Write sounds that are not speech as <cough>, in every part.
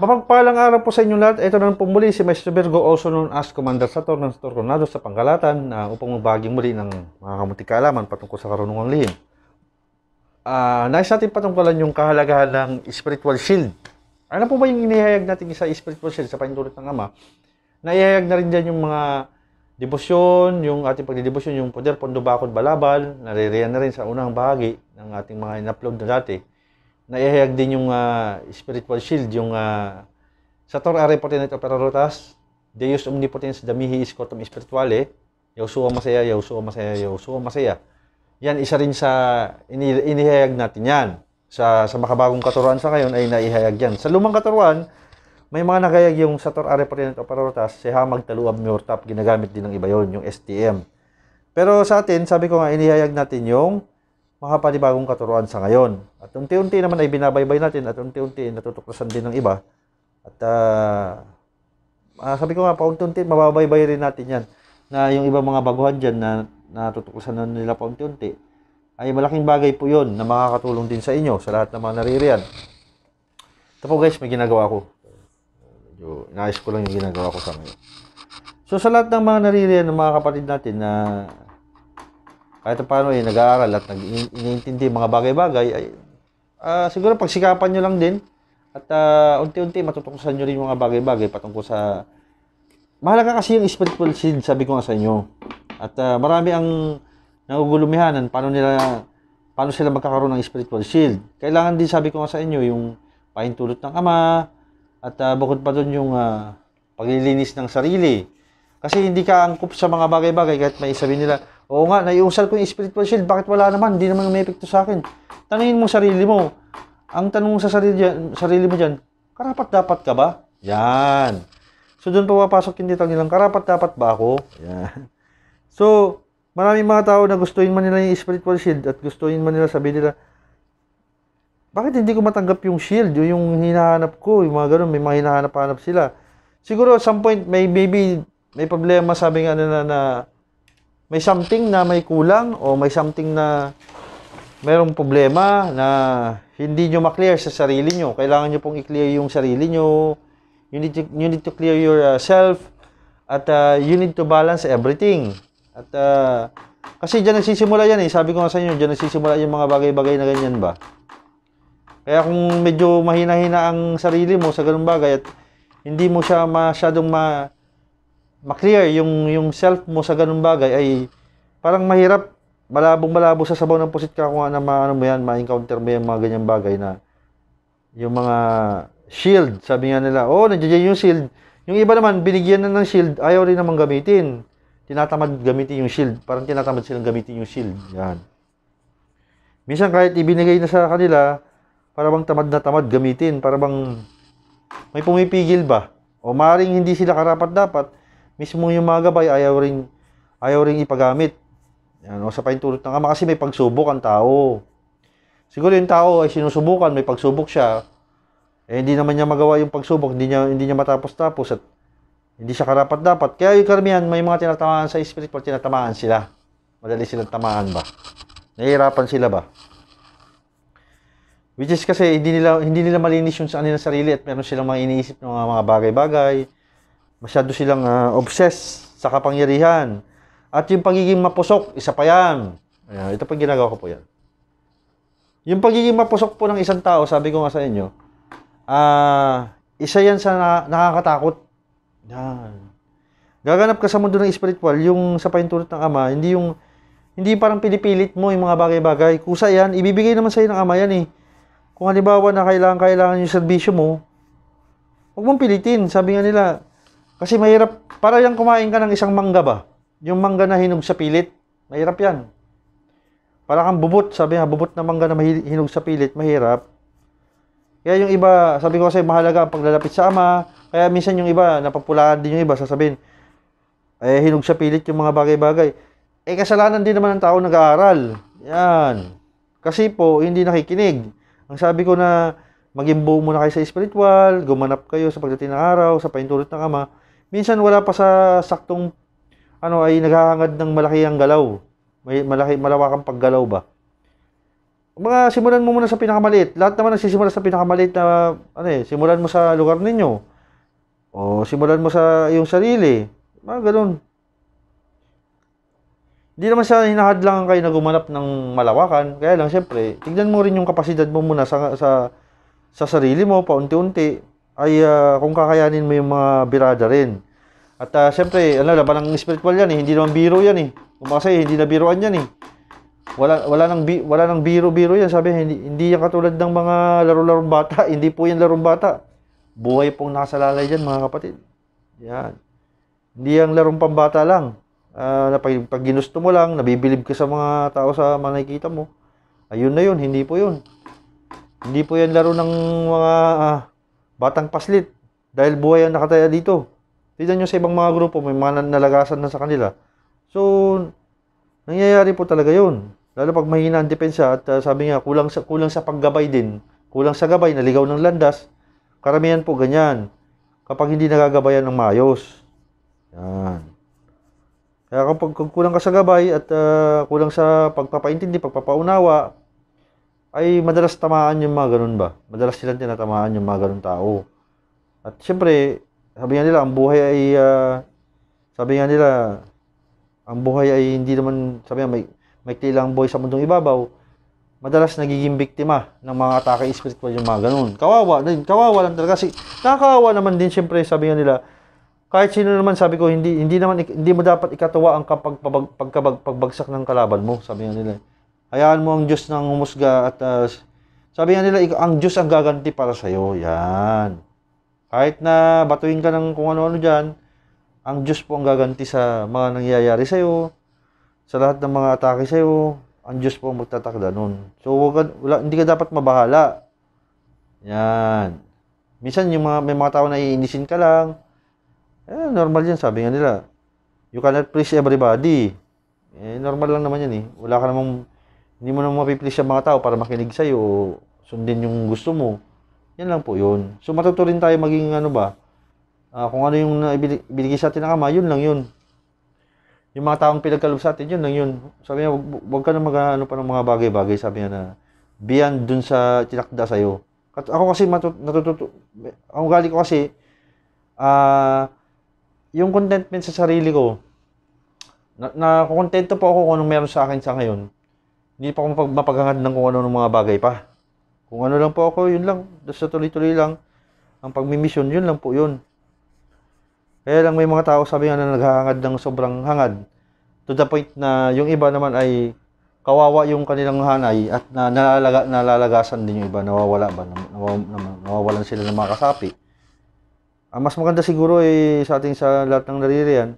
Mapagpalang araw po sa inyo lahat. Ito na pong muli si Maestro Virgo, also known as Commander Sator ng Sator Coronado sa Pangkalatan uh, upang magbahagi muli ng mga kamunti kaalaman patungkol sa karunungang lihim. Uh, nais natin patungkulan yung kahalagahan ng spiritual shield. Ano po ba yung inihayag natin sa spiritual shield sa paintulot ng Ama? Naihayag na rin dyan yung mga debosyon, yung ating pagdidebosyon, yung poder, pondo, bakod, balabal, naririyan na rin sa unang bahagi ng ating mga in-upload na dati naihayag din yung uh, spiritual shield, yung uh, ah, Sator are potenet operarotas, Deus omnipotens damihi is kotum spirituale, Yausua masaya, Yausua masaya, Yausua masaya. Yan, isa rin sa ini, inihayag natin yan. Sa, sa makabagong katuruan sa ngayon ay naihayag yan. Sa lumang katuruan, may mga nagayag yung Sator are potenet operarotas, seha magtaluab miortap, ginagamit din ng iba yon yung STM. Pero sa atin, sabi ko nga, inihayag natin yung mga panibagong katuruan sa ngayon. At unti-unti naman ay binabaybay natin at unti-unti natutuklasan din ng iba. At uh, sabi ko nga, paunti-unti, mababaybay rin natin yan na yung ibang mga baguhan dyan na natutuklasan na nila paunti-unti ay malaking bagay po yon na makakatulong din sa inyo sa lahat ng mga naririyan. Ito po guys, may ginagawa ko. Medyo inaayos ko lang yung ginagawa ko sa ngayon. So sa lahat ng mga naririyan ng mga kapatid natin na kahit paano eh, nag-aaral at nag-iniintindi mga bagay-bagay, ay, uh, siguro pagsikapan nyo lang din at uh, unti-unti matutukusan nyo rin mga bagay-bagay patungkol sa mahalaga kasi yung spiritual seed sabi ko nga sa inyo at uh, marami ang nagugulumihanan paano nila paano sila magkakaroon ng spiritual shield kailangan din sabi ko nga sa inyo yung paintulot ng ama at uh, bukod pa doon yung uh, paglilinis ng sarili kasi hindi ka angkop sa mga bagay-bagay kahit may sabihin nila, oo nga, naiusal ko yung spiritual shield, bakit wala naman? Hindi naman may epekto sa akin. Tanungin mo sarili mo. Ang tanong sa sarili, sarili mo dyan, karapat-dapat ka ba? Yan. So, doon pa papasok yung detail lang, karapat-dapat ba ako? Yan. So, maraming mga tao na gustuin man nila yung spiritual shield at gustuin man nila sabihin nila, bakit hindi ko matanggap yung shield, yung hinahanap ko, yung mga ganun, may mga hinahanap-hanap sila. Siguro at some point, may maybe may problema sabi nga nila na may something na may kulang o may something na mayroong problema na hindi nyo ma-clear sa sarili nyo. Kailangan nyo pong i-clear yung sarili nyo. You need to, you need to clear yourself uh, at uh, you need to balance everything. At uh, kasi dyan nagsisimula yan eh. Sabi ko nga sa inyo, dyan nagsisimula yung mga bagay-bagay na ganyan ba. Kaya kung medyo mahina-hina ang sarili mo sa ganung bagay at hindi mo siya masyadong ma ma-clear yung, yung self mo sa ganung bagay ay parang mahirap malabong malabo sa sabaw ng pusit ka kung ano, ano mo yan, ma-encounter mo yung mga ganyang bagay na yung mga shield, sabi nga nila, oh, nandiyan yung shield. Yung iba naman, binigyan na ng shield, ayaw rin naman gamitin. Tinatamad gamitin yung shield. Parang tinatamad silang gamitin yung shield. Yan. Minsan kahit ibinigay na sa kanila, para bang tamad na tamad gamitin. para bang may pumipigil ba? O maring hindi sila karapat dapat, Mismo yung mga gabay, ayaw rin, ayaw rin ipagamit. Ano, sa paintulot ng ama kasi may pagsubok ang tao. Siguro yung tao ay sinusubukan, may pagsubok siya. Eh, hindi naman niya magawa yung pagsubok, hindi niya, hindi niya matapos-tapos at hindi siya karapat-dapat. Kaya yung karamihan, may mga tinatamaan sa spirit spiritual, tinatamaan sila. Madali silang tamaan ba? Nahihirapan sila ba? Which is kasi hindi nila hindi nila malinis yung sa kanilang sarili at meron silang mga iniisip ng mga bagay-bagay. Masyado silang uh, obsessed sa kapangyarihan. At yung pagiging mapusok, isa pa yan. Ayan, ito pa ginagawa ko po yan. Yung pagiging mapusok po ng isang tao, sabi ko nga sa inyo, ah, uh, isa yan sa na, nakakatakot. Yan. Gaganap ka sa mundo ng spiritual, yung sa paintulot ng Ama, hindi yung hindi parang pinipilit mo yung mga bagay-bagay. Kusa yan, ibibigay naman sa'yo ng Ama yan eh. Kung halimbawa na kailangan-kailangan yung serbisyo mo, huwag mong pilitin. Sabi nga nila, kasi mahirap, para yung kumain ka ng isang mangga ba? Yung mangga na hinog sa pilit, mahirap yan. Para kang bubot, sabi nga, bubot na mangga na hinog sa pilit, mahirap. Kaya yung iba, sabi ko kasi mahalaga ang paglalapit sa ama, kaya minsan yung iba, napapulaan din yung iba, sasabihin, eh, hinog sa pilit yung mga bagay-bagay. Eh, kasalanan din naman ng tao nag-aaral. Yan. Kasi po, hindi nakikinig. Ang sabi ko na, maging buo muna kayo sa spiritual, gumanap kayo sa pagdating ng araw, sa paintulot ng ama, Minsan wala pa sa saktong ano ay naghahangad ng malaki ang galaw. May malaki malawakang paggalaw ba? Mga simulan mo muna sa pinakamaliit. Lahat naman nagsisimula sa pinakamaliit na ano eh, simulan mo sa lugar ninyo. O simulan mo sa iyong sarili. Mga ganun. Hindi naman sa hinahadlangan kayo na gumanap ng malawakan. Kaya lang, siyempre, tignan mo rin yung kapasidad mo muna sa, sa, sa sarili mo, paunti-unti ay uh, kung kakayanin mo yung mga birada rin. At uh, syempre, ano, laban ng spiritual yan eh. Hindi naman biro yan eh. Kung kasi hindi na biroan yan eh. Wala, wala nang, bi, wala nang biro-biro yan. Sabi, hindi, hindi yan katulad ng mga laro-larong bata. <laughs> Hindi po yan larong bata. Buhay pong lalay dyan mga kapatid. Yan. Hindi yan larong pambata lang. Uh, na pag, pag ginusto mo lang, nabibilib ka sa mga tao sa mga nakikita mo. Ayun na yun, hindi po yun. Hindi po yan laro ng mga uh, Batang Paslit, dahil buhay ang nakataya dito. Tignan nyo sa ibang mga grupo, may mga nalagasan na sa kanila. So, nangyayari po talaga yun. Lalo pag mahina ang depensa at uh, sabi nga, kulang sa, kulang sa paggabay din. Kulang sa gabay, naligaw ng landas. Karamihan po ganyan. Kapag hindi nagagabayan ng mayos. Yan. Kaya kapag kulang ka sa gabay at uh, kulang sa pagpapaintindi, pagpapaunawa, ay madalas tamaan yung mga ganun ba? Madalas silang tinatamaan yung mga ganun tao. At siyempre, sabi nga nila, ang buhay ay, uh, sabi nga nila, ang buhay ay hindi naman, sabi nga, may, may lang buhay sa mundong ibabaw. Madalas nagiging biktima ng mga atake spiritual yung mga ganun. Kawawa, kawawa lang talaga. Kasi, nakakawawa naman din siyempre, sabi nga nila, kahit sino naman sabi ko hindi hindi naman hindi mo dapat ikatuwa ang kapag pag, pagbagsak ng kalaban mo sabi nga nila Hayaan mo ang Diyos nang humusga at uh, sabi nga nila, ang Diyos ang gaganti para sa iyo. Yan. Kahit na batuin ka ng kung ano-ano dyan, ang Diyos po ang gaganti sa mga nangyayari sa iyo, sa lahat ng mga atake sa iyo, ang Diyos po ang magtatakda nun. So, wag, wala, hindi ka dapat mabahala. Yan. Minsan, yung mga, may mga tao na iinisin ka lang, eh, normal yan, sabi nga nila. You cannot please everybody. Eh, normal lang naman yan eh. Wala ka namang hindi mo na mapiplis ang mga tao para makinig sa'yo o sundin yung gusto mo. Yan lang po yun. So matuto rin tayo maging ano ba, uh, kung ano yung binigay sa atin ng Ama, yun lang yun. Yung mga taong pinagkalob sa atin, yun lang yun. Sabi niya, wag ka na mag ano pa ng mga bagay-bagay, sabi niya na beyond dun sa tinakda sa'yo. Ako kasi matut- natututo, ang galing ko kasi, ah, uh, yung contentment sa sarili ko, na, na kontento po ako kung anong meron sa akin sa ngayon. Hindi pa ako mapaghangad ng kung ano ng mga bagay pa. Kung ano lang po ako, yun lang. Basta tuloy-tuloy lang. Ang pagmimisyon, yun lang po yun. Kaya lang may mga tao sabi nga na naghahangad ng sobrang hangad. To the point na yung iba naman ay kawawa yung kanilang hanay at na, nalalaga, nalalagasan din yung iba. Nawawala ba? nawawalan sila ng mga kasapi. Ang mas maganda siguro ay sa ating sa lahat ng naririyan,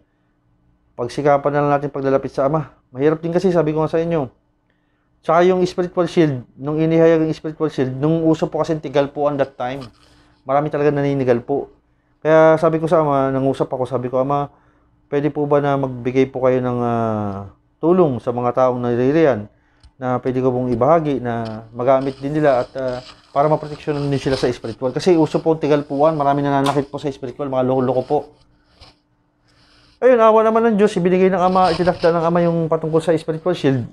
pagsikapan na lang natin paglalapit sa Ama. Mahirap din kasi, sabi ko nga sa inyo, Tsaka yung spiritual shield, nung inihayag yung spiritual shield, nung uso po kasi tigal po on that time, marami talaga naninigal po. Kaya sabi ko sa ama, nangusap ako, sabi ko, ama, pwede po ba na magbigay po kayo ng uh, tulong sa mga taong naririyan na pwede ko pong ibahagi na magamit din nila at uh, para maproteksyon din sila sa spiritual. Kasi uso po tigalpuan, marami nananakit po sa spiritual, mga loko-loko po. Ayun, awa naman ng Diyos, ibinigay ng Ama, itinakda ng Ama yung patungkol sa spiritual shield.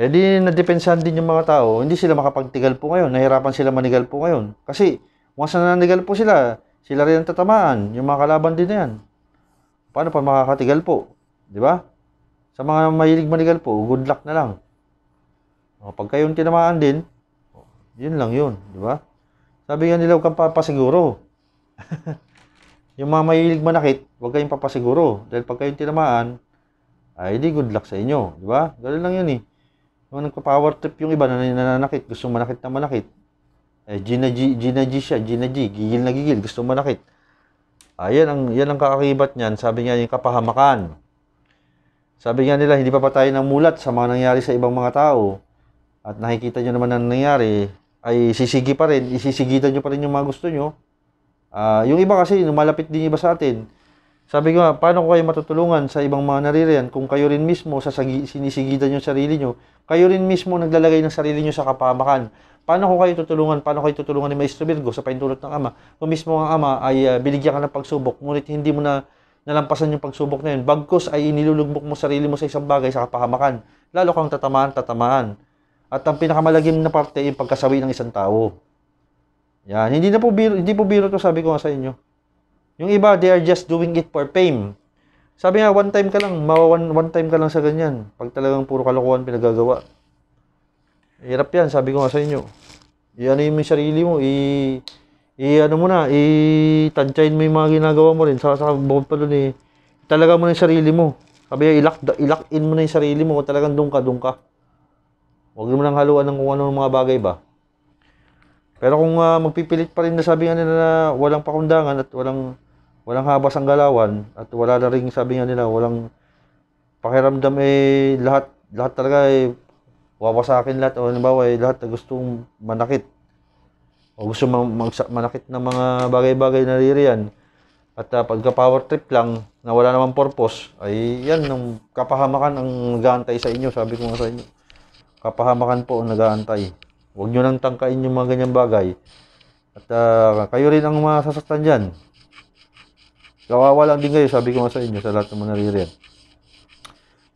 Eh di nadepensahan din yung mga tao, hindi sila makapagtigal po ngayon, nahirapan sila manigal po ngayon. Kasi once na nanigal po sila, sila rin ang tatamaan, yung mga kalaban din na yan. Paano pa makakatigal po? Di ba? Sa mga mahilig manigal po, good luck na lang. O, pag kayong tinamaan din, yun lang yun, di ba? Sabi nga nila, huwag kang papasiguro. <laughs> yung mga mahilig manakit, huwag kayong papasiguro. Dahil pag kayong tinamaan, ay di good luck sa inyo, di ba? Ganun lang yun eh. Yung nagpa-power trip yung iba na nananakit, gusto manakit na manakit. Eh, Gina G, Gina G siya, Gina G, gigil na gigil, gusto manakit. Ayan ah, ang, yan ang kakakibat niyan, sabi nga yung kapahamakan. Sabi nga nila, hindi pa pa tayo ng mulat sa mga nangyari sa ibang mga tao. At nakikita nyo naman ang nangyari, ay sisigi pa rin, isisigitan nyo pa rin yung mga gusto nyo. Uh, yung iba kasi, lumalapit din iba sa atin, sabi ko paano ko kayo matutulungan sa ibang mga naririyan kung kayo rin mismo sasagi, sinisigitan yung sarili nyo, kayo rin mismo naglalagay ng sarili nyo sa kapamakan. Paano ko kayo tutulungan? Paano kayo tutulungan ni Maestro Virgo sa paintulot ng ama? Kung mismo ang ama ay uh, binigyan ka ng pagsubok, ngunit hindi mo na nalampasan yung pagsubok na yun. Bagkos ay inilulugmok mo sarili mo sa isang bagay sa kapahamakan. Lalo kang tatamaan, tatamaan. At ang pinakamalagim na parte yung pagkasawi ng isang tao. Yan, hindi na po biro, hindi po biro to sabi ko nga sa inyo. Yung iba, they are just doing it for fame. Sabi nga, one time ka lang, mawawan, one time ka lang sa ganyan. Pag talagang puro kalokohan pinagagawa. Hirap yan, sabi ko nga sa inyo. Iano yung sarili mo, i, i ano mo na, i-tantsayin mo yung mga ginagawa mo rin. Sa, sa bukod pa dun, eh, talaga mo na yung sarili mo. Sabi nga, ilock, ilock in mo na yung sarili mo kung talagang doon ka, doon ka. Huwag mo nang haluan ng kung ano mga bagay ba. Pero kung uh, magpipilit pa rin na sabi nga nila na walang pakundangan at walang walang habas ang galawan at wala na rin sabi nga nila walang pakiramdam eh lahat lahat talaga ay eh akin lahat o halimbawa eh lahat na gustong manakit o gusto man, manakit ng mga bagay-bagay na ririyan at uh, pagka power trip lang na wala namang purpose ay yan ng kapahamakan ang nagaantay sa inyo sabi ko nga sa inyo kapahamakan po ang nagaantay huwag nyo nang tangkain yung mga ganyang bagay at uh, kayo rin ang masasaktan dyan Kawawa lang din kayo, sabi ko nga sa inyo, sa lahat ng mga naririyan.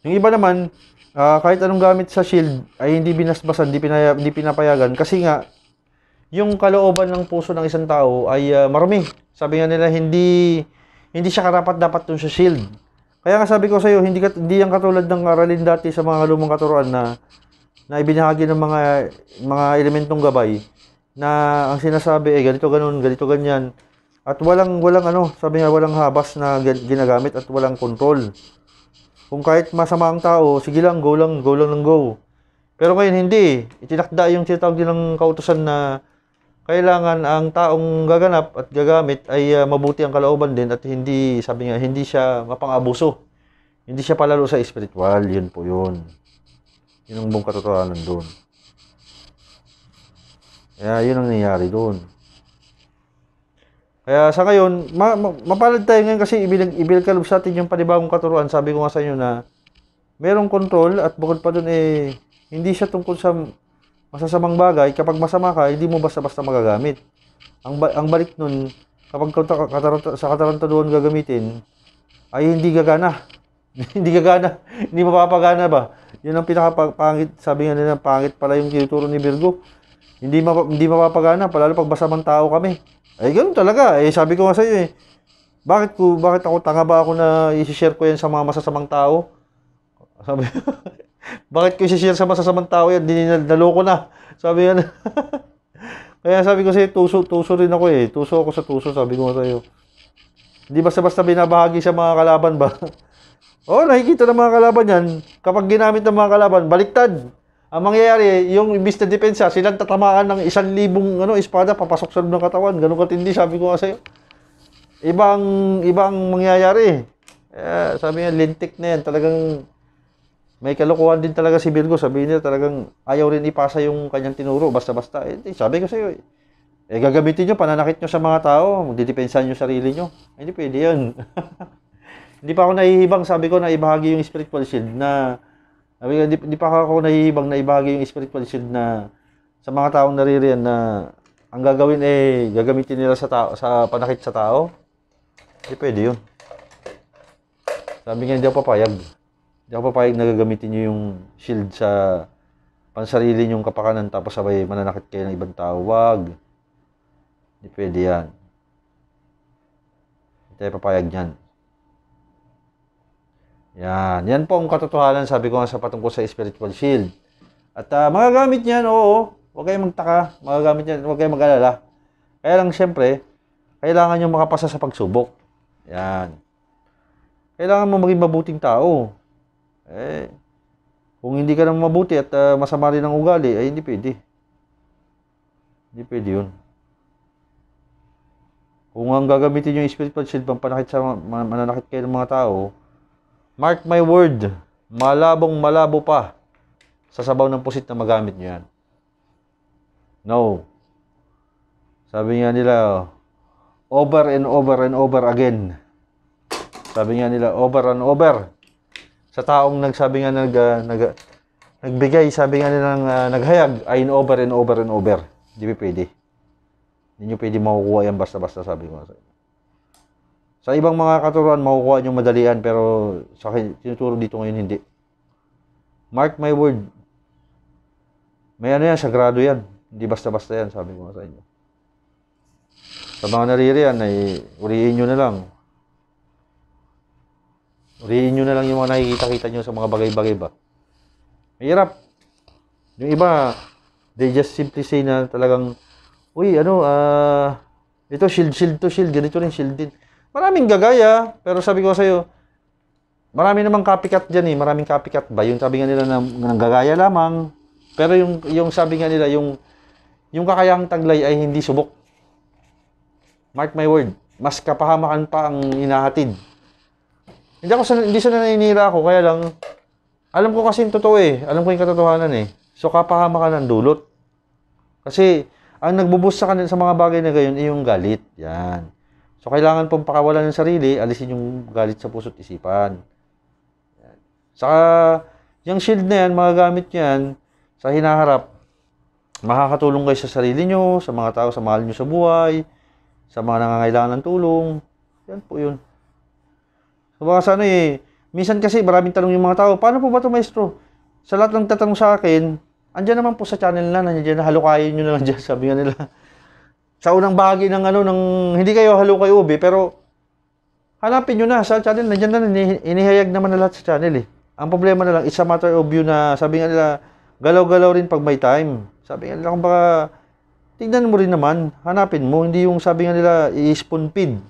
Yung iba naman, uh, kahit anong gamit sa shield, ay hindi binasbasan, hindi, pinaya, hindi pinapayagan. Kasi nga, yung kalooban ng puso ng isang tao ay uh, marumi. Sabi nga nila, hindi, hindi siya karapat-dapat dun sa shield. Kaya nga sabi ko sa iyo, hindi, hindi yan katulad ng aralin dati sa mga lumang katuruan na na ibinahagi ng mga mga elementong gabay na ang sinasabi eh ganito ganun, ganito ganyan. At walang walang ano, sabi niya walang habas na ginagamit at walang control. Kung kahit masama ang tao, sige lang, go lang, go lang ng go. Pero ngayon hindi. Itinakda yung tinatawag ng kautosan na kailangan ang taong gaganap at gagamit ay uh, mabuti ang kalooban din at hindi, sabi nga, hindi siya mapang-abuso. Hindi siya palalo sa spiritual. Yun po yun. Yun ang buong katotohanan doon. Kaya yun ang nangyari doon. Kaya sa ngayon, ma- ma- mapalad tayo ngayon kasi ibilang ibil kalub sa atin yung panibagong katuruan. Sabi ko nga sa inyo na merong control at bukod pa dun eh, hindi siya tungkol sa masasamang bagay. Kapag masama ka, hindi mo basta-basta magagamit. Ang, ba- ang balik nun, kapag sa kataranta doon gagamitin, ay hindi gagana. <laughs> hindi gagana. hindi mapapagana ba? Yun ang pinakapangit. Sabi nga nila, pangit pala yung tinuturo ni Virgo. Hindi, map- hindi mapapagana, palalo pag masamang tao kami. Ay, eh, ganun talaga. Eh, sabi ko nga sa iyo eh. Bakit ko, bakit ako tanga ba ako na i-share ko yan sa mga masasamang tao? Sabi <laughs> bakit ko i-share sa masasamang tao yan? Di, naloko na. Sabi yan. <laughs> Kaya sabi ko sa iyo, tuso, tuso rin ako eh. Tuso ako sa tuso, sabi ko sa iyo. Hindi basta-basta binabahagi sa mga kalaban ba? Oo, <laughs> oh, nakikita ng mga kalaban yan. Kapag ginamit ng mga kalaban, baliktad. Ang mangyayari, yung imbis na depensa, silang tatamaan ng isang libong ano, espada, papasok sa ng katawan. Ganun katindi, sabi ko nga sa'yo. Ibang, ibang mangyayari. Eh, sabi niya, lintik na yan. Talagang may kalukuhan din talaga si Virgo. Sabi niya talagang ayaw rin ipasa yung kanyang tinuro. Basta-basta. Eh, sabi ko sa'yo, eh. eh, gagamitin nyo, pananakit nyo sa mga tao, magdidepensahan nyo sarili nyo. Hindi eh, pwede yun. <laughs> Hindi pa ako nahihibang, sabi ko na ibahagi yung spiritual shield na sabi ko, di, di pa ako nahihibang na ibagi yung spiritual shield na sa mga taong naririyan na ang gagawin eh gagamitin nila sa tao sa panakit sa tao. Hindi pwede yun. Sabi nga, hindi ako papayag. Hindi ako papayag na gagamitin niyo yung shield sa pansarili nyong kapakanan tapos sabay mananakit kayo ng ibang tao. Wag. Hindi pwede yan. Hindi tayo papayag yan. Yan. Yan po ang katotohanan, sabi ko nga sa patungkol sa spiritual shield. At uh, magagamit niyan, oo. Huwag kayong magtaka. Magagamit niyan, huwag kayong mag-alala. Kaya lang, syempre, kailangan nyo makapasa sa pagsubok. Yan. Kailangan mo maging mabuting tao. Eh, kung hindi ka nang mabuti at uh, masama rin ang ugali, ay hindi pwede. Hindi pwede yun. Kung ang gagamitin yung spiritual shield pang panakit sa mananakit kayo ng mga tao, Mark my word, malabong malabo pa sa sabaw ng pusit na magamit niyan. No. Sabi nga nila, over and over and over again. Sabi nga nila, over and over. Sa taong nagsabi nga nag, uh, nag, nagbigay, sabi nga nila uh, naghayag, ay over and over and over. Hindi pwede. Hindi nyo pwede makukuha yan basta-basta sabi ko sa ibang mga katuruan, makukuha nyo madalian, pero sa akin, tinuturo dito ngayon hindi. Mark my word. May ano yan, sagrado yan. Hindi basta-basta yan, sabi ko sa inyo. Sa mga naririyan, ay uriin nyo na lang. Uriin nyo na lang yung mga nakikita-kita nyo sa mga bagay-bagay ba. Mahirap. Yung iba, they just simply say na talagang, uy, ano, ah, uh, ito, shield, shield to shield, ganito rin, shield din. Maraming gagaya, pero sabi ko sa'yo, marami namang copycat diyan eh, maraming copycat ba? Yung sabi nga nila na, ng gagaya lamang, pero yung, yung sabi nga nila, yung, yung kakayang taglay ay hindi subok. Mark my word, mas kapahamakan pa ang inahatid. Hindi ako sana, hindi sana naninira ako, kaya lang, alam ko kasi yung totoo eh, alam ko yung katotohanan eh. So kapahamakan ng dulot. Kasi, ang nagbubus sa kanila sa mga bagay na gayon ay yung galit. Yan. So, kailangan pong pakawalan ng sarili, alisin yung galit sa puso't isipan. Yan. Saka, yung shield na yan, magagamit yan sa hinaharap. Makakatulong kayo sa sarili nyo, sa mga tao sa mahal nyo sa buhay, sa mga nangangailangan ng tulong. Yan po yun. So, baka sana eh, minsan kasi maraming tanong yung mga tao, paano po ba ito maestro? Sa lahat ng tatanong sa akin, andyan naman po sa channel na, nandiyan na, halukayin nyo na lang dyan, <laughs> sabi nga nila sa unang bahagi ng ano, ng, hindi kayo halo kay Ubi, pero hanapin niyo na sa channel. Nandiyan na, inihayag naman na lahat sa channel eh. Ang problema na lang, isa matter of view na sabi nga nila, galaw-galaw rin pag may time. Sabi nga nila, kung baka, tingnan mo rin naman, hanapin mo, hindi yung sabi nga nila, i-spoon feed.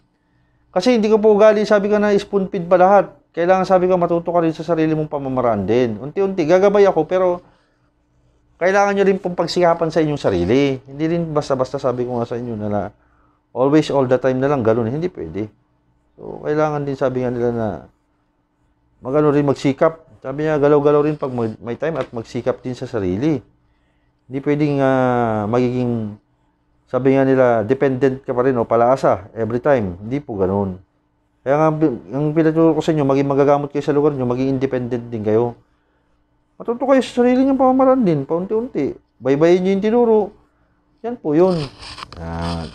Kasi hindi ko po ugali, sabi ka na spoon feed pa lahat. Kailangan sabi ka matuto ka rin sa sarili mong pamamaraan din. Unti-unti, gagabay ako, pero kailangan nyo rin pong pagsikapan sa inyong sarili. Hindi rin basta-basta sabi ko nga sa inyo na, na always all the time na lang ganun. Hindi pwede. So, kailangan din sabi nga nila na magano rin magsikap. Sabi niya, galaw-galaw rin pag may time at magsikap din sa sarili. Hindi pwedeng uh, magiging, sabi nga nila, dependent ka pa rin o palaasa every time. Hindi po ganun. Kaya nga, ang pinaturo ko sa inyo, maging magagamot kayo sa lugar nyo, maging independent din kayo. Matuto kayo sa sarili niyong pamamaraan din, paunti-unti. Baybayin niyo yung tinuro. Yan po yun. Yan.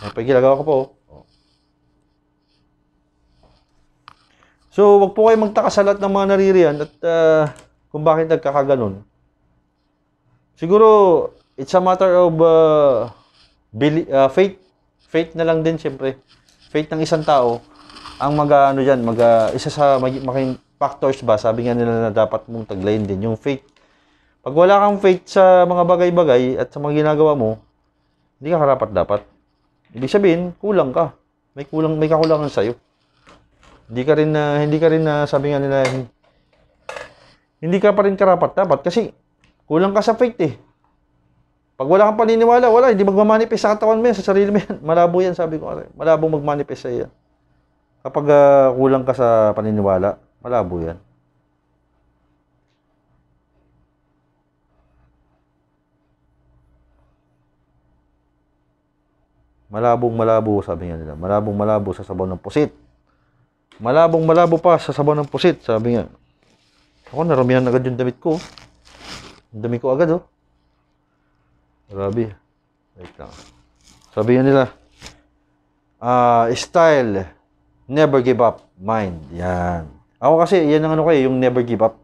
Ay, pag ginagawa ko po. So, wag po kayo magtaka sa lahat ng mga naririyan at uh, kung bakit nagkakaganon. Siguro, it's a matter of uh, ah, bili- uh, ah, faith. Faith na lang din, siyempre. Faith ng isang tao ang mag, ano dyan, mag, uh, isa sa mag, mag, factors ba, sabi nga nila na dapat mong taglayin din yung faith. Pag wala kang faith sa mga bagay-bagay at sa mga ginagawa mo, hindi ka karapat dapat. Ibig sabihin, kulang ka. May kulang, may kakulangan sa iyo. Hindi ka rin na ah, hindi ka rin na ah, sabi nga nila hindi ka pa rin karapat dapat kasi kulang ka sa faith eh. Pag wala kang paniniwala, wala, hindi magmamanifest sa katawan mo yan, sa sarili mo yan. <laughs> Malabo yan, sabi ko. Malabo magmanifest sa iyo. Kapag uh, kulang ka sa paniniwala, Malabo yan. Malabong malabo, sabi nga nila. Malabong malabo sa sabaw ng pusit. Malabong malabo pa sa sabaw ng pusit, sabi nga. Ako, naramihan agad yung damit ko. Yung dami ko agad, oh. Grabe. Wait lang. Sabi nga nila, uh, style, never give up, mind. Yan. Ako kasi, yan ang ano ko eh, yung never give up.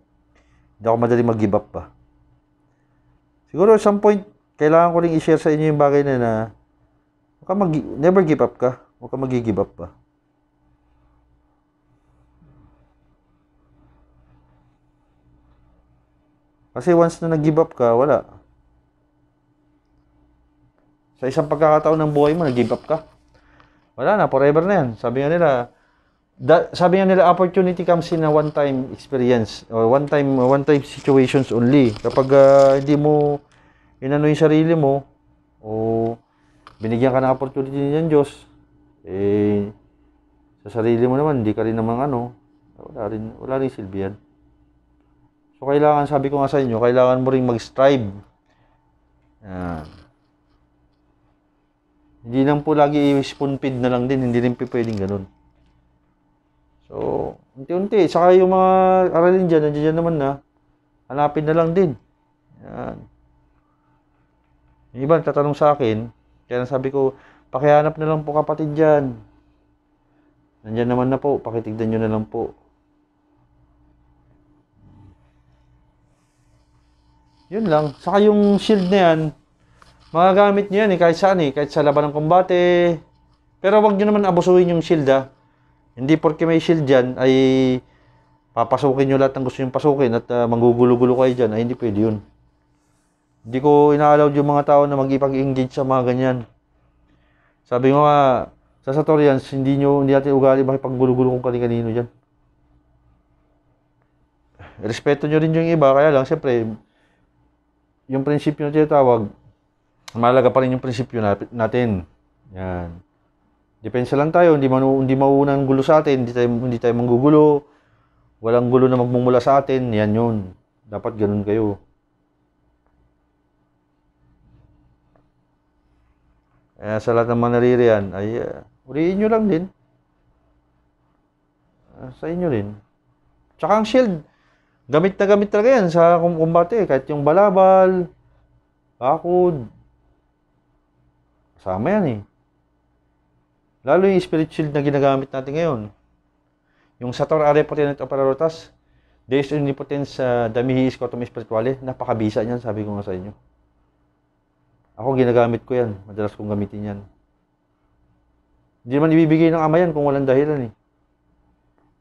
Hindi ako madali mag-give up pa. Siguro at some point, kailangan ko rin i-share sa inyo yung bagay na na ka mag never give up ka. Huwag ka mag-give up pa. Kasi once na nag-give up ka, wala. Sa isang pagkakataon ng buhay mo, nag-give up ka. Wala na, forever na yan. Sabi nga nila, da, sabi nga nila opportunity comes in a one time experience or one time one time situations only kapag uh, hindi mo inano yung sarili mo o binigyan ka ng opportunity ng Diyos eh sa sarili mo naman hindi ka rin naman ano wala rin wala rin silbi yan so kailangan sabi ko nga sa inyo kailangan mo ring mag-strive yan hindi lang po lagi i-spoon feed na lang din hindi rin pwedeng ganun So, unti-unti. Saka yung mga aralin dyan, nandiyan naman na, hanapin na lang din. Yan. Yung iba tatanong sa akin, kaya sabi ko, pakihanap na lang po kapatid dyan. Nandiyan naman na po, pakitigdan nyo na lang po. Yun lang. Saka yung shield na yan, magagamit nyo yan eh, kahit saan eh, kahit sa laban ng kumbate. Pero wag nyo naman abusuhin yung shield ah. Hindi porke may shield dyan ay papasukin nyo lahat ng gusto nyo pasukin at uh, manggugulo-gulo kayo dyan ay hindi pwede yun. Hindi ko inaalaw yung mga tao na mag-ipag-engage sa mga ganyan. Sabi nga, sa Satorians, hindi nyo, hindi natin ugali makipaggulo-gulo kung kanino dyan. Respeto nyo rin yung iba, kaya lang, siyempre, yung prinsipyo na tinatawag, malaga pa rin yung prinsipyo natin. Yan. Depensa lang tayo, hindi, manu, hindi mauuna ng gulo sa atin, hindi tayo, hindi tayo manggugulo, walang gulo na magmumula sa atin, yan yun. Dapat ganun kayo. Eh, sa lahat ng mga naririyan, ay uh, uriin nyo lang din. Uh, sa inyo rin. Tsaka ang shield, gamit na gamit talaga yan sa kumbate. Kahit yung balabal, bakod, kasama yan eh. Lalo yung spirit shield na ginagamit natin ngayon. Yung Sator Are Potenet Operarotas, Deus Omnipotens uh, ah, Damihi Iscotum Spirituale, napakabisa niyan, sabi ko nga sa inyo. Ako ginagamit ko yan, madalas kong gamitin yan. Hindi naman ibibigay ng ama yan kung walang dahilan eh.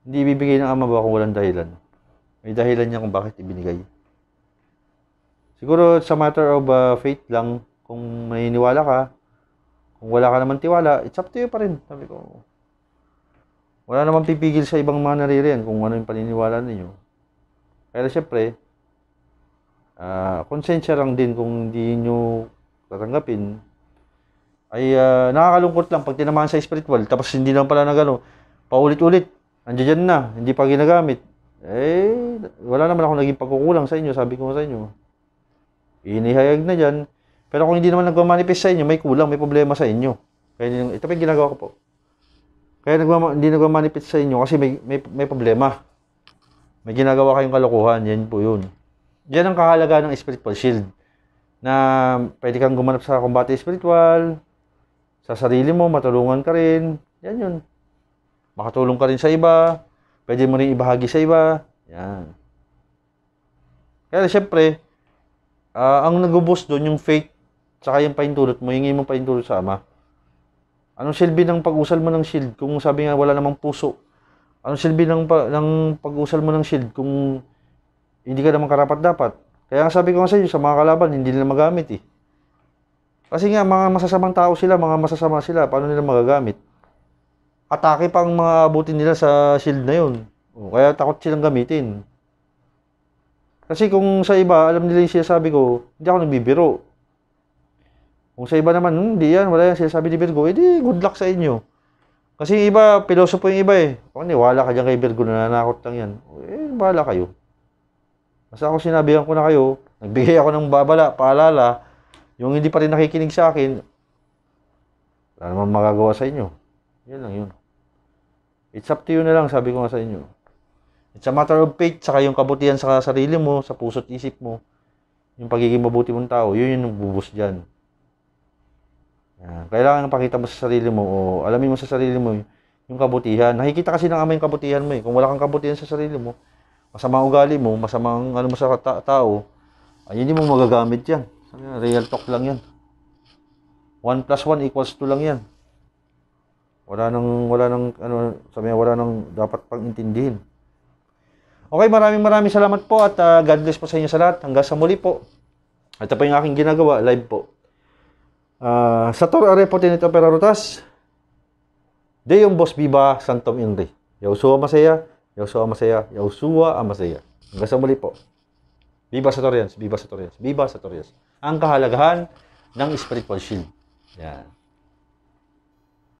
Hindi ibibigay ng ama ba kung walang dahilan? May dahilan niya kung bakit ibinigay. Siguro sa matter of uh, faith lang, kung maniniwala ka, kung wala ka naman tiwala, it's up to you pa rin. Sabi ko, wala namang pipigil sa ibang mga naririyan kung ano yung paniniwala ninyo. Pero syempre, uh, konsensya lang din kung hindi nyo tatanggapin. Ay uh, nakakalungkot lang pag tinamaan sa spiritual, tapos hindi naman pala na gano'n. Paulit-ulit, nandiyan na, hindi pa ginagamit. Eh, wala naman ako naging pagkukulang sa inyo, sabi ko sa inyo. Inihayag na dyan. Pero kung hindi naman nagmamanifest sa inyo, may kulang, may problema sa inyo. Kaya ito pa yung ginagawa ko po. Kaya nagma, hindi nagmamanifest sa inyo kasi may, may, may problema. May ginagawa kayong kalokohan, yan po yun. Yan ang kahalaga ng spiritual shield. Na pwede kang gumanap sa kumbate spiritual, sa sarili mo, matulungan ka rin. Yan yun. Makatulong ka rin sa iba, pwede mo rin ibahagi sa iba. Yan. Kaya syempre, uh, ang nag-boost doon yung faith Tsaka yung paindulot mo, hingi mo paindulot sa ama. Anong silbi ng pag-usal mo ng shield kung sabi nga wala namang puso? Anong silbi ng, pa, ng pag-usal mo ng shield kung hindi ka naman karapat-dapat? Kaya sabi ko nga sa iyo, sa mga kalaban, hindi nila magamit eh. Kasi nga, mga masasamang tao sila, mga masasama sila, paano nila magagamit? Atake pa ang mga abutin nila sa shield na yun. O, kaya takot silang gamitin. Kasi kung sa iba, alam nila yung sabi ko, hindi ako nagbibiro. Kung sa iba naman, hmm, di yan, wala yan sinasabi ni Virgo, edi eh, good luck sa inyo. Kasi iba, pilosopo yung iba eh. Kung wala ka dyan kay Virgo, nananakot lang yan. Eh, bahala kayo. Basta ako sinabihan ko na kayo, nagbigay ako ng babala, paalala, yung hindi pa rin nakikinig sa akin, wala naman magagawa sa inyo. Yan lang yun. It's up to you na lang, sabi ko nga sa inyo. It's a matter of faith, saka yung kabutihan sa sarili mo, sa puso't isip mo, yung pagiging mabuti mong tao, yun yung bubus dyan. Ah, kailangan kailangan pakita mo sa sarili mo o alamin mo sa sarili mo yung kabutihan. Nakikita kasi ng ama yung kabutihan mo eh. Kung wala kang kabutihan sa sarili mo, masamang ugali mo, masamang ano mo sa ta- tao, ay hindi mo magagamit yan. Real talk lang yan. 1 plus 1 equals 2 lang yan. Wala nang, wala nang, ano, sabi wala nang dapat pang Okay, maraming maraming salamat po at uh, God bless po sa inyo sa lahat. Hanggang sa muli po. Ito po yung aking ginagawa, live po. Uh, ah, Sator are potinit opera rutas. yung boss biba santom inri. Yausua masaya, yausua masaya, yausua amasaya. Hanggang sa muli po. Biba Satorians, Biba Satorians, Biba Satorians. Ang kahalagahan ng spiritual shield. Yan.